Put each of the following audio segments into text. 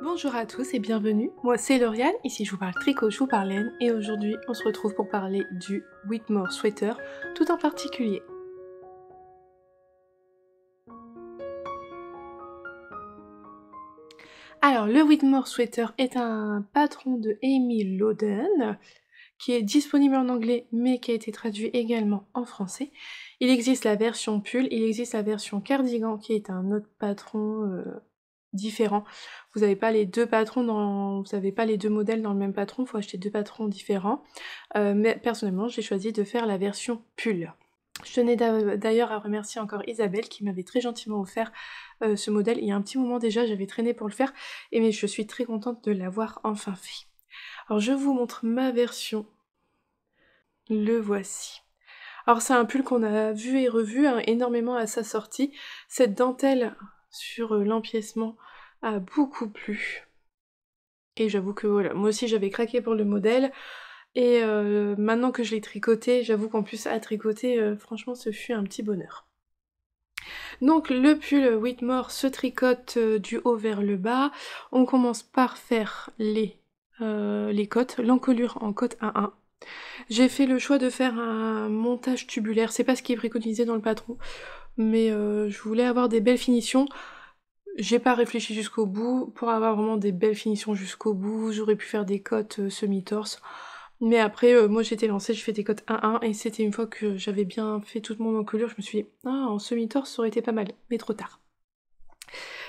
Bonjour à tous et bienvenue. Moi c'est Lauriane, ici je vous parle tricot, je vous parle laine et aujourd'hui on se retrouve pour parler du Whitmore Sweater, tout en particulier. Alors le Whitmore Sweater est un patron de Amy Loden qui est disponible en anglais mais qui a été traduit également en français. Il existe la version pull, il existe la version cardigan qui est un autre patron euh, différents. Vous n'avez pas les deux patrons dans, vous n'avez pas les deux modèles dans le même patron, il faut acheter deux patrons différents. Euh, mais personnellement, j'ai choisi de faire la version pull. Je tenais d'ailleurs à remercier encore Isabelle qui m'avait très gentiment offert euh, ce modèle. Il y a un petit moment déjà, j'avais traîné pour le faire, et mais je suis très contente de l'avoir enfin fait. Alors je vous montre ma version. Le voici. Alors c'est un pull qu'on a vu et revu hein, énormément à sa sortie. Cette dentelle sur euh, l'empiècement a beaucoup plu. Et j'avoue que moi aussi j'avais craqué pour le modèle. Et euh, maintenant que je l'ai tricoté, j'avoue qu'en plus à tricoter, euh, franchement, ce fut un petit bonheur. Donc le pull Whitmore se tricote du haut vers le bas. On commence par faire les, les côtes, l'encolure en côte 1 1 J'ai fait le choix de faire un montage tubulaire, c'est pas ce qui est préconisé dans le patron mais euh, je voulais avoir des belles finitions. J'ai pas réfléchi jusqu'au bout. Pour avoir vraiment des belles finitions jusqu'au bout, j'aurais pu faire des cotes euh, semi-torse. Mais après, euh, moi j'étais lancée, je fais des cotes 1-1, et c'était une fois que j'avais bien fait toute mon encolure, je me suis dit, ah, en semi-torse, ça aurait été pas mal, mais trop tard.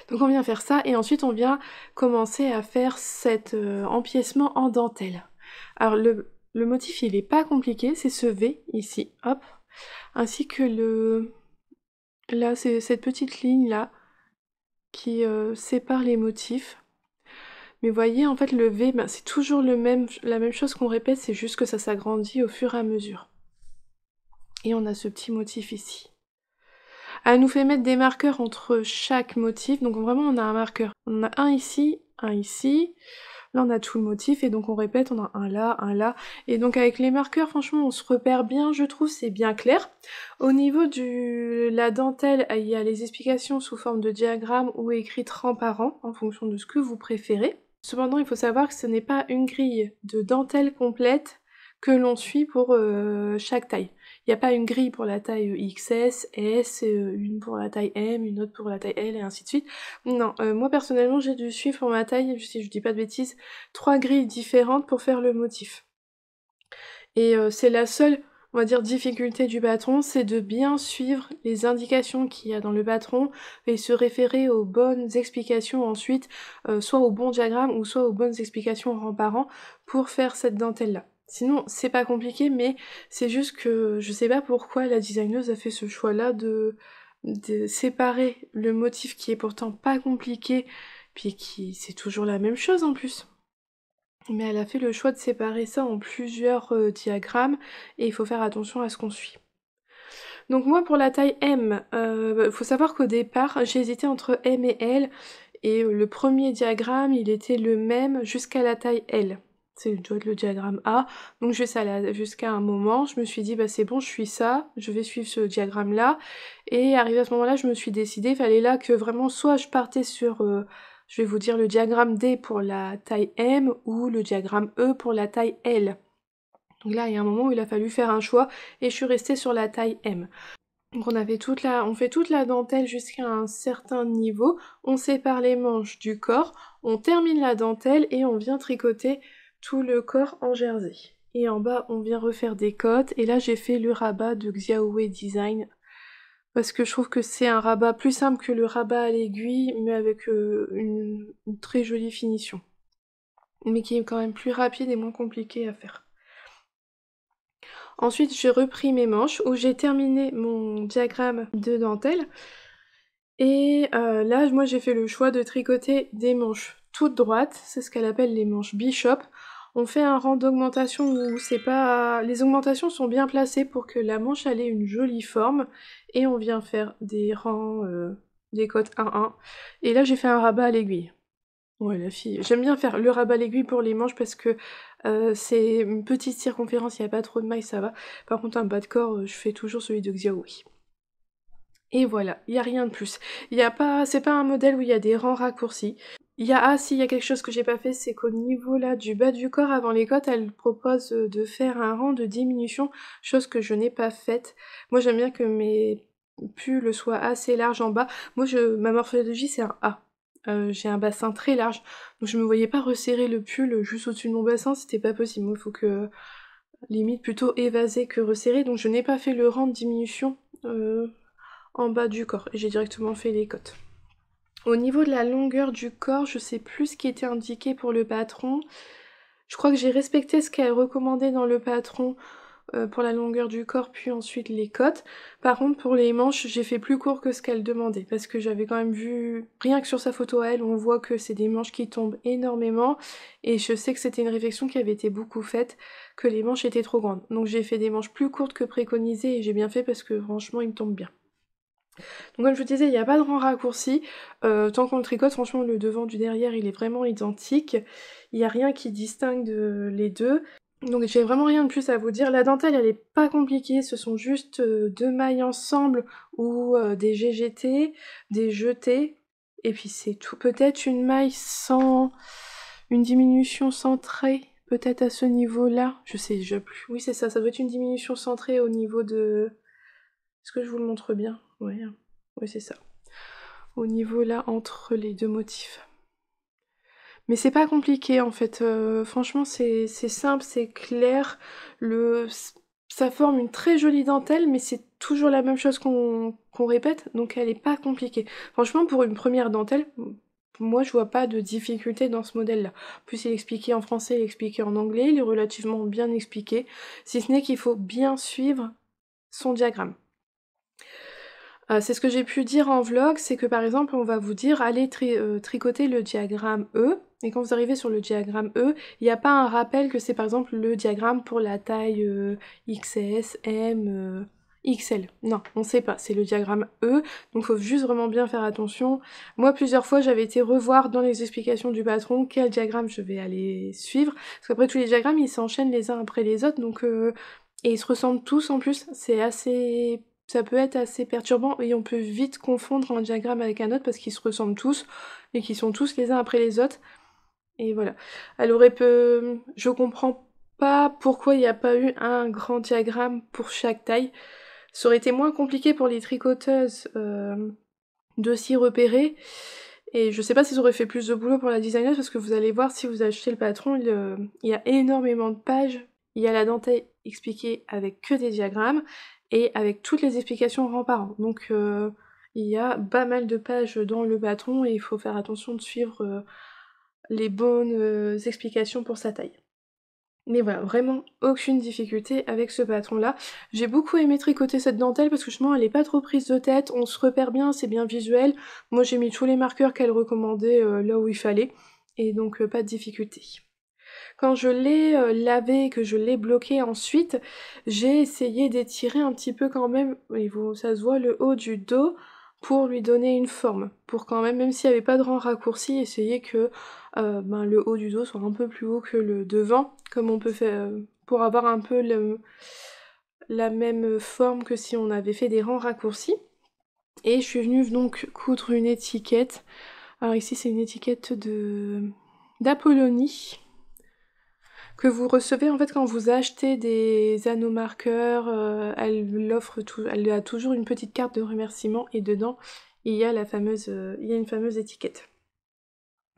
Donc on vient faire ça, et ensuite on vient commencer à faire cet empiècement en dentelle. Alors le, le motif, il est pas compliqué, c'est ce V, ici, hop, ainsi que le, Là, c'est cette petite ligne-là qui euh, sépare les motifs. Mais voyez, en fait, le V, ben, c'est toujours le même, la même chose qu'on répète, c'est juste que ça s'agrandit au fur et à mesure. Et on a ce petit motif ici. Elle nous fait mettre des marqueurs entre chaque motif, donc vraiment on a un marqueur. On a un ici, un ici, Là, on a tout le motif et donc on répète, on a un là, un là. Et donc avec les marqueurs, franchement, on se repère bien, je trouve, c'est bien clair. Au niveau de la dentelle, il y a les explications sous forme de diagramme ou écrites rang par rang, en fonction de ce que vous préférez. Cependant, il faut savoir que ce n'est pas une grille de dentelle complète que l'on suit pour euh, chaque taille. Il n'y a pas une grille pour la taille euh, XS, S, euh, une pour la taille M, une autre pour la taille L et ainsi de suite. Non, euh, moi personnellement j'ai dû suivre pour ma taille, si je dis pas de bêtises, trois grilles différentes pour faire le motif. Et c'est la seule, on va dire, difficulté du patron, c'est de bien suivre les indications qu'il y a dans le patron et se référer aux bonnes explications ensuite, soit au bon diagramme ou soit aux bonnes explications en remparant pour faire cette dentelle-là. Sinon, c'est pas compliqué, mais c'est juste que je sais pas pourquoi la designeuse a fait ce choix-là de, séparer le motif qui est pourtant pas compliqué, puis qui c'est toujours la même chose en plus. Mais elle a fait le choix de séparer ça en plusieurs euh, diagrammes et il faut faire attention à ce qu'on suit. Donc moi pour la taille M, il euh, bah, faut savoir qu'au départ j'ai hésité entre M et L et le premier diagramme il était le même jusqu'à la taille L c'est le diagramme A. Donc je ça jusqu'à un moment, je me suis dit bah c'est bon, je suis ça, je vais suivre ce diagramme là. Et arrivé à ce moment-là, je me suis décidé. il fallait là que vraiment soit je partais sur, euh, je vais vous dire le diagramme D pour la taille M ou le diagramme E pour la taille L. Donc là, il y a un moment où il a fallu faire un choix et je suis restée sur la taille M. Donc on avait toute la, on fait toute la dentelle jusqu'à un certain niveau, on sépare les manches du corps, on termine la dentelle et on vient tricoter tout le corps en jersey. Et en bas, on vient refaire des côtes. Et là, j'ai fait le rabat de Xiaowei Design. Parce que je trouve que c'est un rabat plus simple que le rabat à l'aiguille, mais avec euh, une, très jolie finition. Mais qui est quand même plus rapide et moins compliqué à faire. Ensuite, j'ai repris mes manches où j'ai terminé mon diagramme de dentelle. Et euh, là, moi, j'ai fait le choix de tricoter des manches toutes droites. C'est ce qu'elle appelle les manches bishop on fait un rang d'augmentation où c'est pas... Les augmentations sont bien placées pour que la manche ait une jolie forme, et on vient faire des rangs, euh, des côtes 1-1. Et là j'ai fait un rabat à l'aiguille. Ouais la fille, j'aime bien faire le rabat à l'aiguille pour les manches parce que euh, c'est une petite circonférence, il n'y a pas trop de mailles, ça va. Par contre un bas de corps, euh, je fais toujours celui de Xiaoui. Et voilà, il n'y a rien de plus. y a pas, c'est pas un modèle où il y a des rangs raccourcis. Il y a, ah s'il y a quelque chose que j'ai pas fait, c'est qu'au niveau là du bas du corps avant les côtes, elle propose de faire un rang de diminution, chose que je n'ai pas faite. Moi j'aime bien que mes pulls soient assez larges en bas. Moi je, ma morphologie c'est un A. Euh, j'ai un bassin très large, donc je me voyais pas resserrer le pull juste au-dessus de mon bassin, c'était pas possible. Il faut que limite plutôt évaser que resserrer, donc je n'ai pas fait le rang de diminution. Euh, en bas du corps et j'ai directement fait les côtes. Au niveau de la longueur du corps, je sais plus ce qui était indiqué pour le patron. Je crois que j'ai respecté ce qu'elle recommandait dans le patron euh, pour la longueur du corps, puis ensuite les cotes Par contre, pour les manches, j'ai fait plus court que ce qu'elle demandait, parce que j'avais quand même vu, rien que sur sa photo à elle, on voit que c'est des manches qui tombent énormément, et je sais que c'était une réflexion qui avait été beaucoup faite, que les manches étaient trop grandes. Donc j'ai fait des manches plus courtes que préconisées, et j'ai bien fait parce que franchement, ils me tombent bien. Donc comme je vous disais, il n'y a pas de grand raccourci. Euh, tant qu'on le tricote, franchement, le devant du derrière, il est vraiment identique. Il n'y a rien qui distingue les deux. Donc j'ai vraiment rien de plus à vous dire. La dentelle, elle n'est pas compliquée. Ce sont juste euh, deux mailles ensemble ou euh, des GGT, des jetés. Et puis c'est tout. Peut-être une maille sans... Une diminution centrée, peut-être à ce niveau-là. Je sais déjà plus. Oui, c'est ça. Ça doit être une diminution centrée au niveau de... Est-ce que je vous le montre bien oui, hein. c'est ça. Au niveau là, entre les deux motifs. Mais c'est pas compliqué en fait. Euh, franchement, c'est simple, c'est clair. Le, ça forme une très jolie dentelle, mais c'est toujours la même chose qu'on répète, donc elle n'est pas compliquée. Franchement, pour une première dentelle, moi je vois pas de difficulté dans ce modèle-là. plus, il est expliqué en français, il est expliqué en anglais, il est relativement bien expliqué, si ce n'est qu'il faut bien suivre son diagramme. Euh, c'est ce que j'ai pu dire en vlog, c'est que par exemple on va vous dire allez euh, tricoter le diagramme E et quand vous arrivez sur le diagramme E, il n'y a pas un rappel que c'est par exemple le diagramme pour la taille euh, XS, M, XL. Non, on ne sait pas, c'est le diagramme E, donc il faut juste vraiment bien faire attention. Moi, plusieurs fois, j'avais été revoir dans les explications du patron quel diagramme je vais aller suivre, parce qu'après tous les diagrammes, ils s'enchaînent les uns après les autres, donc... et ils se ressemblent tous en plus, c'est assez ça peut être assez perturbant et on peut vite confondre un diagramme avec un autre parce qu'ils se ressemblent tous et qu'ils sont tous les uns après les autres. Et voilà. Elle euh, aurait Je comprends pas pourquoi il n'y a pas eu un grand diagramme pour chaque taille. Ça aurait été moins compliqué pour les tricoteuses euh, de s'y repérer. Et je sais pas s'ils auraient fait plus de boulot pour la designer parce que vous allez voir si vous achetez le patron, il, euh, il y a énormément de pages. Il y a la dentelle expliquée avec que des diagrammes et avec toutes les explications par Donc euh, il y a pas mal de pages dans le patron et il faut faire attention de suivre euh, les bonnes euh, explications pour sa taille. Mais voilà, vraiment aucune difficulté avec ce patron-là. J'ai beaucoup aimé tricoter cette dentelle parce que justement elle n'est pas trop prise de tête, on se repère bien, c'est bien visuel. Moi j'ai mis tous les marqueurs qu'elle recommandait là où il fallait et donc pas de difficulté. Quand je l'ai euh, lavé et que je l'ai bloqué ensuite, j'ai essayé d'étirer un petit peu quand même, ça se voit, le haut du dos pour lui donner une forme, pour quand même, même s'il n'y avait pas de rang raccourci, essayer que euh, ben, le haut du dos soit un peu plus haut que le devant, comme on peut faire euh, pour avoir un peu la même forme que si on avait fait des rangs raccourcis. Et je suis venue donc coudre une étiquette. Alors ici c'est une étiquette de d'Apollonie que vous recevez en fait quand vous achetez des anneaux marqueurs, euh, elle l'offre, elle a toujours une petite carte de remerciement et dedans il y a la fameuse, euh, il y a une fameuse étiquette.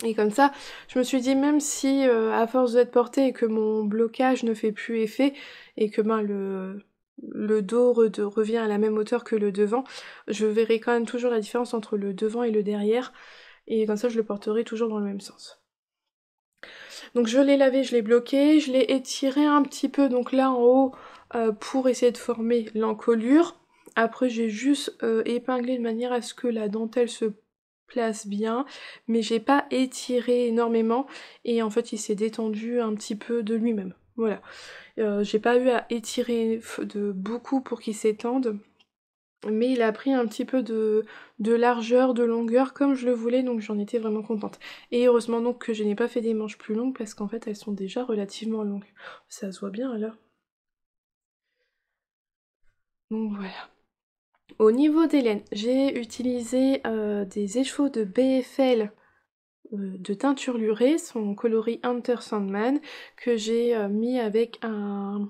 Et comme ça, je me suis dit même si euh, à force d'être portée et que mon blocage ne fait plus effet et que ben le le dos revient à la même hauteur que le devant, je verrai quand même toujours la différence entre le devant et le derrière et comme ça je le porterai toujours dans le même sens. Donc je l'ai lavé, je l'ai bloqué, je l'ai étiré un petit peu donc là en haut euh, pour essayer de former l'encolure. Après j'ai juste euh, épinglé de manière à ce que la dentelle se place bien, mais j'ai pas étiré énormément et en fait il s'est détendu un petit peu de lui-même. Voilà, euh, j'ai pas eu à étirer de beaucoup pour qu'il s'étende mais il a pris un petit peu de, de, largeur, de longueur comme je le voulais, donc j'en étais vraiment contente. Et heureusement donc que je n'ai pas fait des manches plus longues parce qu'en fait elles sont déjà relativement longues. Ça se voit bien là. Donc voilà. Au niveau des laines, j'ai utilisé euh, des échevaux de BFL euh, de teinture lurée, son coloris Hunter Sandman, que j'ai euh, mis avec un,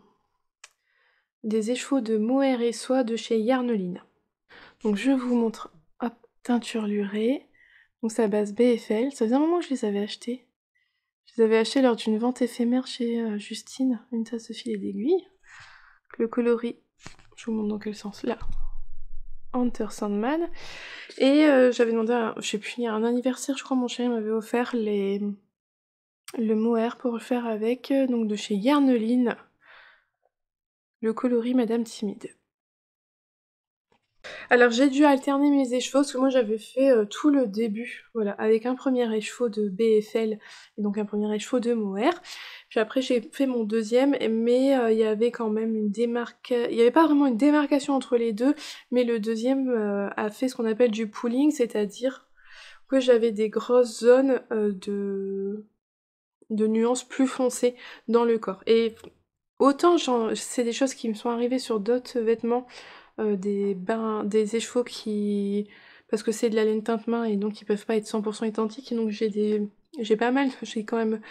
des écheveaux de mohair et soie de chez Yarneline. Donc je vous montre, hop, teinture lurée, donc ça base BFL, ça faisait un moment que je les avais achetés. Je les avais achetés lors d'une vente éphémère chez euh, Justine, une tasse de filet d'aiguille. Le coloris, je vous montre dans quel sens, là, Hunter Sandman. Et euh, j'avais demandé, je sais plus, un anniversaire, je crois, mon chéri m'avait offert les... le mohair pour le faire avec, euh, donc de chez Yarneline le coloris Madame Timide. Alors j'ai dû alterner mes écheveaux parce que moi j'avais fait euh, tout le début, voilà, avec un premier écheveau de BFL et donc un premier écheveau de Moer. Puis après j'ai fait mon deuxième, mais euh, il y avait quand même une démarque. il n'y avait pas vraiment une démarcation entre les deux, mais le deuxième euh, a fait ce qu'on appelle du pooling, c'est-à-dire que j'avais des grosses zones de de nuances plus foncées dans le corps. Et Autant, c'est des choses qui me sont arrivées sur d'autres vêtements, euh, des bains, des échevaux qui. Parce que c'est de la laine teinte main et donc ils peuvent pas être 100% identiques. donc j'ai des. J'ai pas mal, j'ai quand même.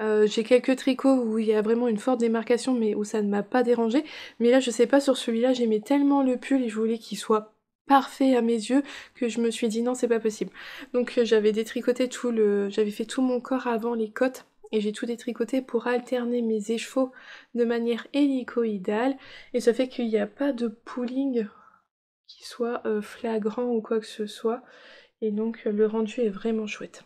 Euh, j'ai quelques tricots où il y a vraiment une forte démarcation, mais où ça ne m'a pas dérangé. Mais là, je sais pas, sur celui-là, j'aimais tellement le pull et je voulais qu'il soit parfait à mes yeux que je me suis dit non, c'est pas possible. Donc euh, j'avais détricoté tout le. J'avais fait tout mon corps avant les côtes et j'ai tout détricoté pour alterner mes écheveaux de manière hélicoïdale et ça fait qu'il n'y a pas de pooling qui soit euh, flagrant ou quoi que ce soit et donc euh, le rendu est vraiment chouette.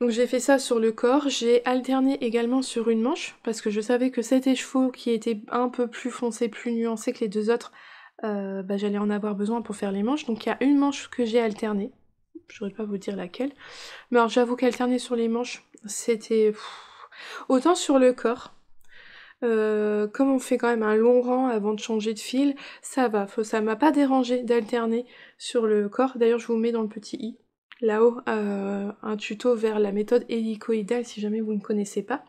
Donc j'ai fait ça sur le corps, j'ai alterné également sur une manche parce que je savais que cet écheveau qui était un peu plus foncé, plus nuancé que les deux autres, euh, bah, j'allais en avoir besoin pour faire les manches. Donc il y a une manche que j'ai alternée je ne pas vous dire laquelle. Mais alors j'avoue qu'alterner sur les manches, c'était... Autant sur le corps, euh, comme on fait quand même un long rang avant de changer de fil, ça va. ça m'a pas dérangé d'alterner sur le corps. D'ailleurs, je vous mets dans le petit i là-haut euh, un tuto vers la méthode hélicoïdale si jamais vous ne connaissez pas.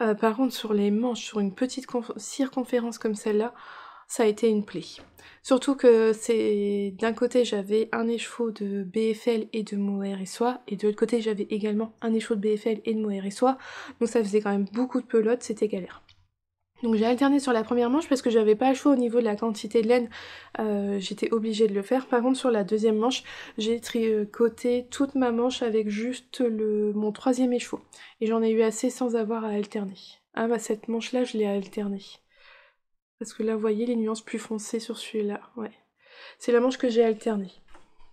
Euh, par contre, sur les manches, sur une petite circonférence comme celle-là, ça a été une plaie. Surtout que c'est d'un côté j'avais un écheveau de BFL et de mohair et de l'autre côté j'avais également un écheveau de BFL et de soie donc ça faisait quand même beaucoup de pelote, c'était galère. Donc j'ai alterné sur la première manche parce que j'avais pas le choix au niveau de la quantité de laine, euh, j'étais obligée de le faire. Par contre sur la deuxième manche, j'ai tricoté toute ma manche avec juste mon troisième écheveau. Et j'en ai eu assez sans avoir à alterner. Ah bah cette manche là je l'ai alternée. Parce que là, vous voyez les nuances plus foncées sur celui-là. Ouais. C'est la manche que j'ai alternée.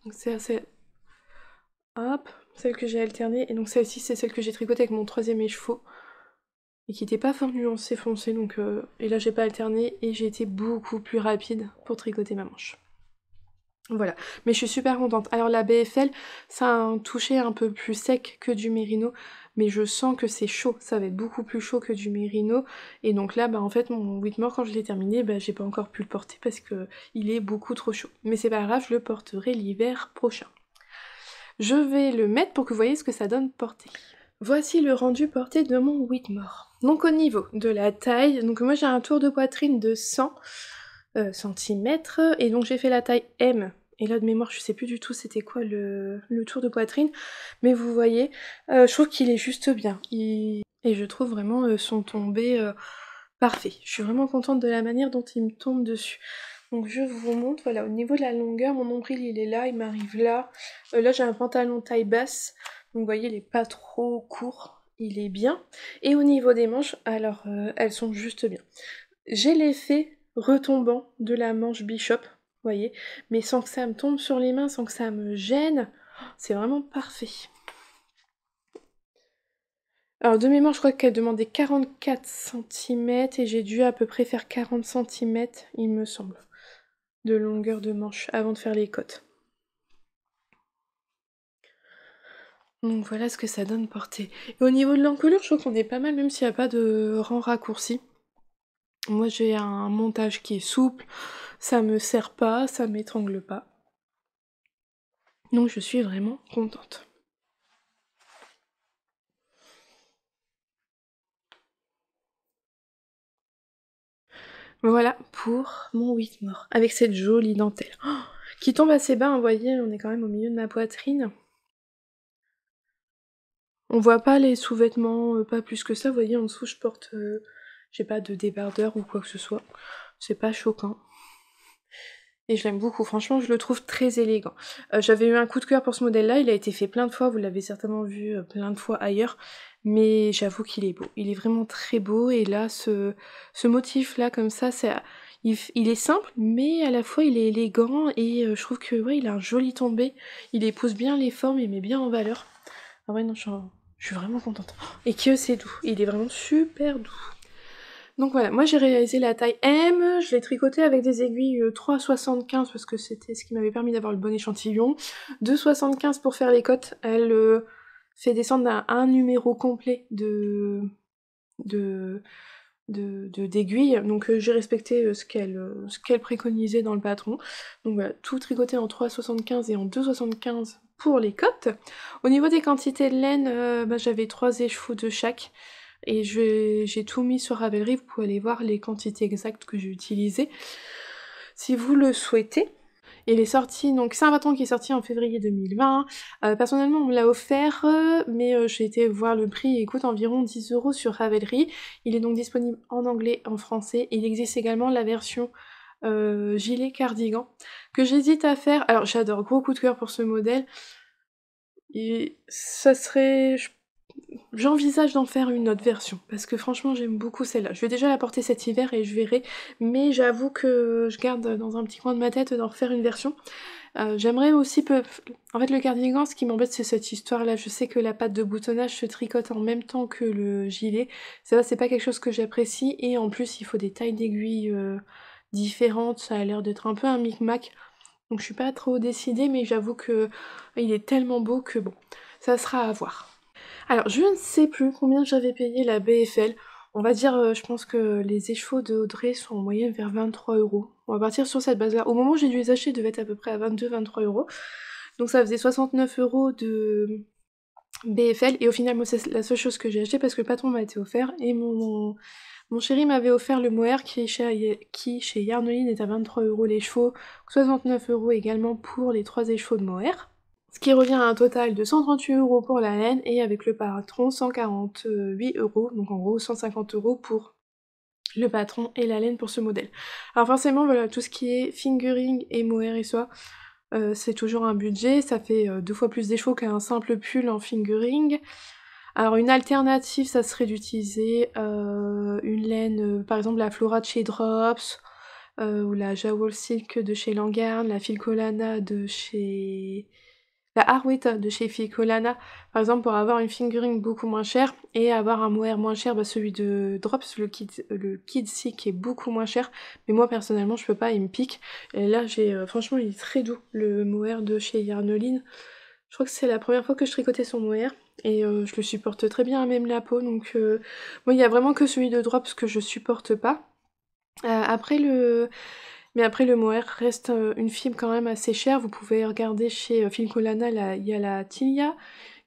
Donc c'est Hop, celle que j'ai alternée. Et donc celle-ci, c'est celle que j'ai tricotée avec mon troisième écheveau. Et qui n'était pas fort nuancée, foncée. Donc, euh, Et là, j'ai pas alterné. Et j'ai été beaucoup plus rapide pour tricoter ma manche. Voilà, mais je suis super contente. Alors la BFL, ça a un toucher un peu plus sec que du mérino, mais je sens que c'est chaud, ça va être beaucoup plus chaud que du mérino. Et donc là, bah en fait, mon Whitmore, quand je l'ai terminé, bah, j'ai pas encore pu le porter parce que il est beaucoup trop chaud. Mais c'est pas grave, je le porterai l'hiver prochain. Je vais le mettre pour que vous voyez ce que ça donne porté. Voici le rendu porté de mon Whitmore. Donc au niveau de la taille, donc moi j'ai un tour de poitrine de 100. Euh, centimètres euh, Et donc j'ai fait la taille M. Et là de mémoire, je sais plus du tout c'était quoi le, tour de poitrine. Mais vous voyez, euh, je trouve qu'il est juste bien. Et je trouve vraiment son tombé parfait. Je suis vraiment contente de la manière dont il me tombe dessus. Donc je vous montre, voilà, au niveau de la longueur, mon nombril il est là, il m'arrive là. là j'ai un pantalon taille basse, donc vous voyez il est pas trop court, il est bien. Et au niveau des manches, alors elles sont juste bien. J'ai l'effet retombant de la manche Bishop, voyez, mais sans que ça me tombe sur les mains, sans que ça me gêne, c'est vraiment parfait. Alors de mémoire, je crois qu'elle demandait 44 cm et j'ai dû à peu près faire 40 cm, il me semble, de longueur de manche avant de faire les côtes. Donc voilà ce que ça donne portée. Et au niveau de l'encolure, je trouve qu'on est pas mal, même s'il n'y a pas de rang raccourci. Moi j'ai un montage qui est souple, ça me serre pas, ça m'étrangle pas. Donc je suis vraiment contente. Voilà pour mon Whitmore, avec cette jolie dentelle. Oh, qui tombe assez bas, hein, vous voyez, on est quand même au milieu de ma poitrine. On voit pas les sous-vêtements, euh, pas plus que ça, vous voyez, en dessous je porte euh, j'ai pas de débardeur ou quoi que ce soit. C'est pas choquant. Et je l'aime beaucoup, franchement, je le trouve très élégant. Euh, j'avais eu un coup de cœur pour ce modèle-là, il a été fait plein de fois, vous l'avez certainement vu euh, plein de fois ailleurs, mais j'avoue qu'il est beau. Il est vraiment très beau, et là, ce, motif-là, comme ça, il, est simple, mais à la fois il est élégant, et euh, je trouve que, ouais, il a un joli tombé, il épouse bien les formes, et met bien en valeur. Ah ouais, non, je suis vraiment contente. Et que c'est doux, il est vraiment super doux. Donc voilà, moi j'ai réalisé la taille M, je l'ai tricotée avec des aiguilles 3,75 euh, parce que c'était ce qui m'avait permis d'avoir le bon échantillon, 2,75 pour faire les cotes, elle euh, fait descendre à un numéro complet de de d'aiguilles, de, donc euh, j'ai respecté ce qu'elle préconisait dans le patron. Donc voilà, tout tricoté en 3,75 et en 2,75 pour les cotes. Au niveau des quantités de laine, bah, j'avais 3 échevaux de chaque. Et j'ai tout mis sur Ravelry, vous pouvez aller voir les quantités exactes que j'ai utilisées si vous le souhaitez. Il est sorti, donc c'est un bâton qui est sorti en février 2020. Euh, personnellement, on me l'a offert, euh, mais euh, j'ai été voir le prix, il coûte environ 10 euros sur Ravelry. Il est donc disponible en anglais, en français. Il existe également la version gilet cardigan que j'hésite à faire. Alors j'adore, gros coup de cœur pour ce modèle. Et ça serait, j'envisage d'en faire une autre version parce que franchement j'aime beaucoup celle-là. Je vais déjà la porter cet hiver et je verrai, mais j'avoue que je garde dans un petit coin de ma tête d'en refaire une version. Euh, j'aimerais aussi peu... En fait le cardigan ce qui m'embête c'est cette histoire-là. Je sais que la pâte de boutonnage se tricote en même temps que le gilet. Ça c'est pas quelque chose que j'apprécie et en plus il faut des tailles d'aiguilles euh, différentes. Ça a l'air d'être un peu un micmac. Donc je suis pas trop décidée mais j'avoue que il est tellement beau que bon, ça sera à voir. Alors, je ne sais plus combien j'avais payé la BFL. On va dire, euh, je pense que les échevaux de Audrey sont en moyenne vers 23 euros. On va partir sur cette base-là. Au moment où j'ai dû les acheter, ils devaient être à peu près à 22-23 euros. Donc ça faisait 69 euros de BFL. Et au final, moi, c'est la seule chose que j'ai acheté parce que le patron m'a été offert. Et mon, mon chéri m'avait offert le Moer qui, est chez, qui, chez Yarnoline, est à 23 euros les chevaux. 69 euros également pour les trois échevaux de Moer ce qui revient à un total de 138 euros pour la laine et avec le patron 148 euros, donc en gros 150 euros pour le patron et la laine pour ce modèle. Alors forcément, voilà, tout ce qui est fingering et mohair et soie, euh, c'est toujours un budget, ça fait euh, deux fois plus d'échaux qu'un simple pull en fingering. Alors une alternative, ça serait d'utiliser euh, une laine, par exemple la Flora de chez Drops, ou la Jawol Silk de chez Langarn, la Filcolana de chez la Harwit de chez Ficolana, par exemple, pour avoir une fingering beaucoup moins chère et avoir un mohair moins cher, bah, celui de Drops, le Kid, le C qui est beaucoup moins cher. Mais moi, personnellement, je peux pas, il me pique. Et là, j'ai, euh, franchement, il est très doux, le mohair de chez Yarnoline. Je crois que c'est la première fois que je tricotais son mohair et euh, je le supporte très bien, même la peau. Donc, euh, moi, il n'y a vraiment que celui de Drops que je supporte pas. après, le, mais après, le mohair reste euh, une fibre quand même assez chère. Vous pouvez regarder chez euh, Filcolana, il y a la Tilia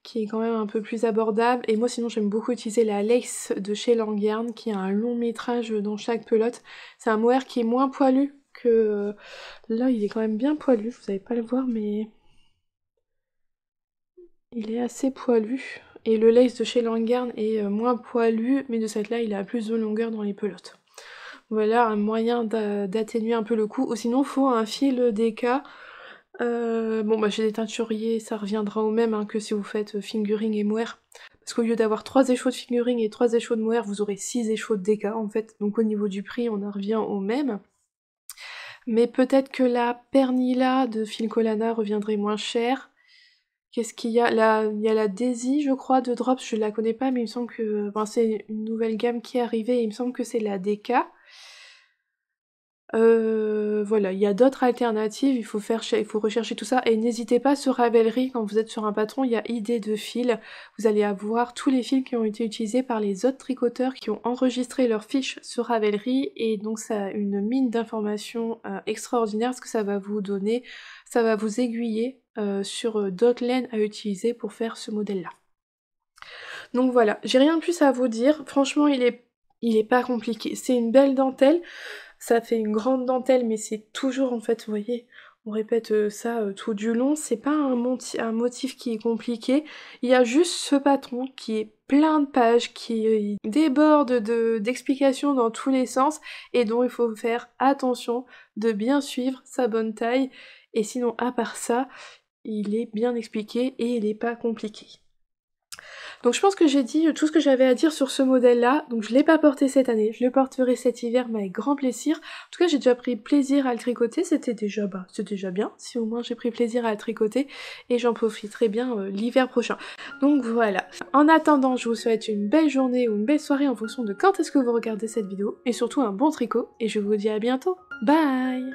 qui est quand même un peu plus abordable. Et moi sinon j'aime beaucoup utiliser la Lace de chez Languerne qui a un long métrage dans chaque pelote. C'est un mohair qui est moins poilu que... Euh, là il est quand même bien poilu, vous n'allez pas le voir mais... Il est assez poilu. Et le lace de chez Langarn est moins poilu, mais de cette là, il a plus de longueur dans les pelotes. Voilà un moyen d'atténuer un peu le coup. Ou sinon, faut un fil DK. Euh, bon, bah, chez des teinturiers, ça reviendra au même hein, que si vous faites euh, fingering et moire. Parce qu'au lieu d'avoir trois échauds de fingering et trois échauds de moire, vous aurez six échauds de DK en fait. Donc au niveau du prix, on en revient au même. Mais peut-être que la Pernilla de Filcolana reviendrait moins cher. Qu'est-ce qu'il y a là Il y a la Daisy, je crois, de Drops, je ne la connais pas, mais il me semble que... Euh, enfin, c'est une nouvelle gamme qui est arrivée, et il me semble que c'est la DK. Euh, voilà, il y a d'autres alternatives, il faut, faire, il faut rechercher tout ça. Et n'hésitez pas sur Ravelry, quand vous êtes sur un patron, il y a idée de fil. Vous allez avoir tous les fils qui ont été utilisés par les autres tricoteurs qui ont enregistré leurs fiches sur Ravelry. Et donc ça a une mine d'informations euh, extraordinaire, ce que ça va vous donner, ça va vous aiguiller euh, sur d'autres laines à utiliser pour faire ce modèle-là. Donc voilà, j'ai rien de plus à vous dire. Franchement, il est, il est pas compliqué. C'est une belle dentelle ça fait une grande dentelle, mais c'est toujours en fait, vous voyez, on répète euh, ça euh, tout du long, c'est pas un, motif qui est compliqué, il y a juste ce patron qui est plein de pages, qui euh, déborde d'explications dans tous les sens, et dont il faut faire attention de bien suivre sa bonne taille, et sinon à part ça, il est bien expliqué et il n'est pas compliqué. Donc je pense que j'ai dit euh, tout ce que j'avais à dire sur ce modèle-là. Donc je l'ai pas porté cette année, je le porterai cet hiver mais avec grand plaisir. En tout cas j'ai déjà pris plaisir à le tricoter, c'était déjà bah, déjà bien si au moins j'ai pris plaisir à le tricoter et j'en profiterai bien euh, l'hiver prochain. Donc voilà. En attendant, je vous souhaite une belle journée ou une belle soirée en fonction de quand est-ce que vous regardez cette vidéo et surtout un bon tricot et je vous dis à bientôt. Bye